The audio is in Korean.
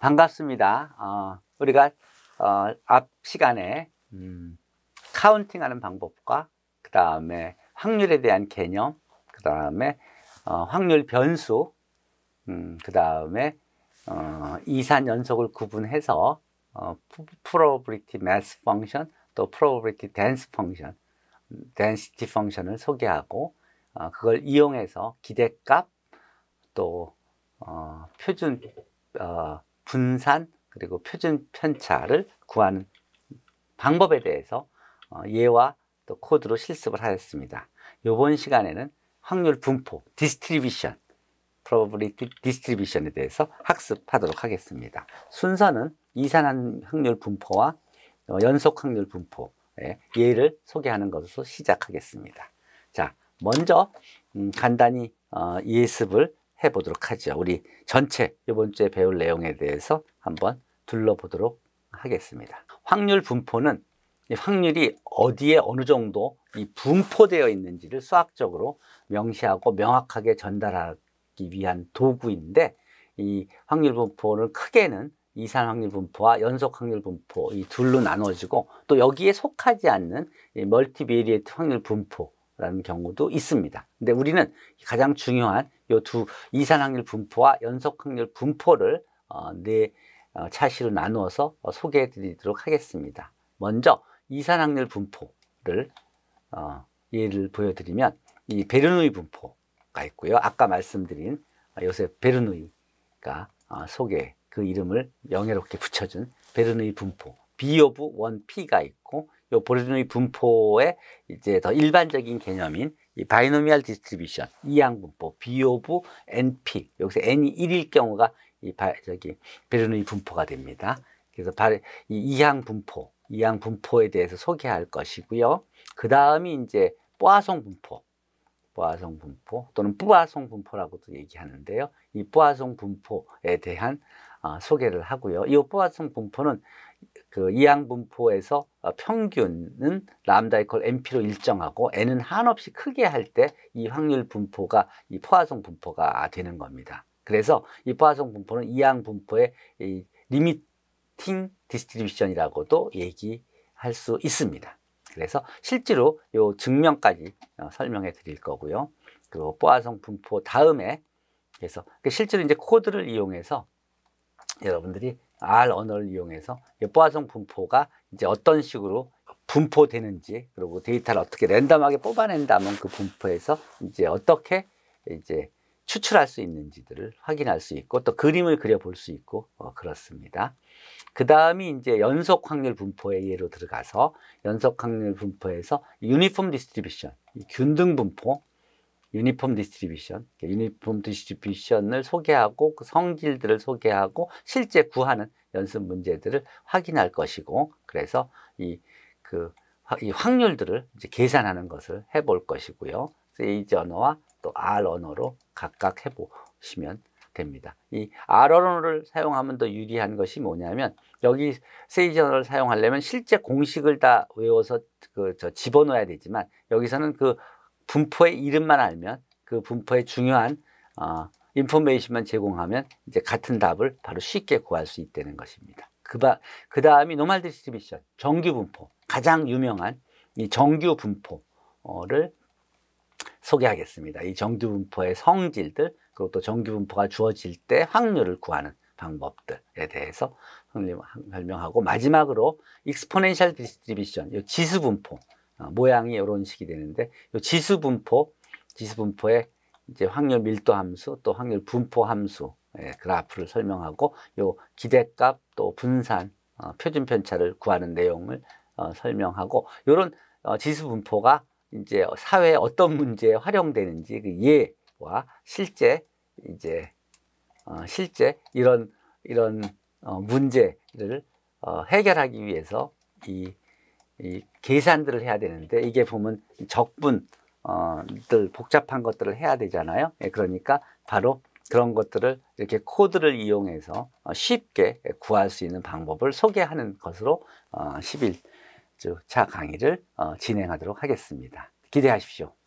반갑습니다. 어, 우리가 어, 앞 시간에 음, 카운팅하는 방법과 그 다음에 확률에 대한 개념, 그 다음에 어, 확률 변수, 음, 그 다음에 어, 이산 연속을 구분해서 어, probability mass function 또 probability dense function, density function을 소개하고 어, 그걸 이용해서 기대값 또 어, 표준 어, 분산 그리고 표준 편차를 구하는 방법에 대해서 어, 예와 또 코드로 실습을 하였습니다. 이번 시간에는 확률 분포, 디스트리뷰션, probability distribution에 대해서 학습하도록 하겠습니다. 순서는 이산 확률 분포와 어, 연속 확률 분포의 예를 소개하는 것으로 시작하겠습니다. 자, 먼저 음, 간단히 어, 예습을 해보도록 하죠. 우리 전체 이번 주에 배울 내용에 대해서 한번 둘러보도록 하겠습니다. 확률 분포는 확률이 어디에 어느 정도 이 분포되어 있는지를 수학적으로 명시하고 명확하게 전달하기 위한 도구인데 이 확률 분포를 크게는 이산 확률 분포와 연속 확률 분포 이 둘로 나눠지고 또 여기에 속하지 않는 멀티베리에이트 확률 분포 라는 경우도 있습니다. 근데 우리는 가장 중요한 이 두 이산항률 분포와 연속항률 분포를 어, 네 어, 차시로 나누어서 어, 소개해 드리도록 하겠습니다. 먼저 이산항률 분포를 어, 예를 보여드리면 이 베르누이 분포가 있고요. 아까 말씀드린 어, 요새 베르누이가 어, 소개 그 이름을 명예롭게 붙여준 베르누이 분포 B 오브 원 P가 있고 이 보르디노이 분포의 이제 더 일반적인 개념인 이 바이노미얼 디스트리뷰션 이항분포 B 오브 NP 여기서 N이 1일 경우가 이 바, 저기 베르노이 분포가 됩니다. 그래서 바, 이 이항 분포, 이항 분포에 대해서 소개할 것이고요. 그 다음이 이제 뽀아송 분포, 뽀아송 분포 또는 뿌아송 분포라고도 얘기하는데요. 이 뽀아송 분포에 대한 어, 소개를 하고요. 이 오포화성 분포는 그 이항 분포에서 어, 평균은 람다 이퀄 np로 일정하고 n은 한없이 크게 할 때 이 확률 분포가 이 포화성 분포가 되는 겁니다. 그래서 이 포화성 분포는 이항 분포의 이 리미팅 디스트리뷰션이라고도 얘기할 수 있습니다. 그래서 실제로 요 증명까지 어, 설명해 드릴 거고요. 그 포화성 분포 다음에 그래서 실제로 이제 코드를 이용해서 여러분들이 R 언어를 이용해서 포화성 분포가 이제 어떤 식으로 분포되는지 그리고 데이터를 어떻게 랜덤하게 뽑아낸다면 그 분포에서 이제 어떻게 이제 추출할 수 있는지들을 확인할 수 있고 또 그림을 그려볼 수 있고 어, 그렇습니다. 그 다음이 이제 연속 확률 분포의 예로 들어가서 연속 확률 분포에서 유니폼 디스트리뷰션, 균등 분포, 유니폼 디스트리뷰션, 그러니까 유니폼 디스트리뷰션을 소개하고 그 성질들을 소개하고 실제 구하는 연습 문제들을 확인할 것이고 그래서 이 그이 그 확률들을 이제 계산하는 것을 해볼 것이고요. 세이지 언어와 또 R 언어로 각각 해보시면 됩니다. 이 R 언어를 사용하면 더 유리한 것이 뭐냐면 여기 세이지 언어를 사용하려면 실제 공식을 다 외워서 그 저 집어넣어야 되지만 여기서는 그 분포의 이름만 알면 그 분포의 중요한 어, 인포메이션만 제공하면 이제 같은 답을 바로 쉽게 구할 수 있다는 것입니다. 그, 바, 그 다음이 노멀 디스트리뷰션, 정규 분포, 가장 유명한 이 정규 분포를 소개하겠습니다. 이 정규 분포의 성질들, 그리고 또 정규 분포가 주어질 때 확률을 구하는 방법들에 대해서 설명하고 마지막으로 익스포넨셜 디스트리뷰션, 지수 분포, 어, 모양이 이런 식이 되는데 지수 분포, 지수 분포의 이제 확률 밀도 함수 또 확률 분포 함수 예, 그래프를 설명하고 요 기대값 또 분산 어, 표준 편차를 구하는 내용을 어, 설명하고 요런 어, 지수 분포가 이제 사회에 어떤 문제에 활용되는지 그 예와 실제 이제 어, 실제 이런 이런 어, 문제를 어, 해결하기 위해서 이이 계산들을 해야 되는데 이게 보면 적분들 어, 복잡한 것들을 해야 되잖아요. 예, 그러니까 바로 그런 것들을 이렇게 코드를 이용해서 어, 쉽게 구할 수 있는 방법을 소개하는 것으로 1 어, 11차 강의를 진행하도록 하겠습니다. 기대하십시오.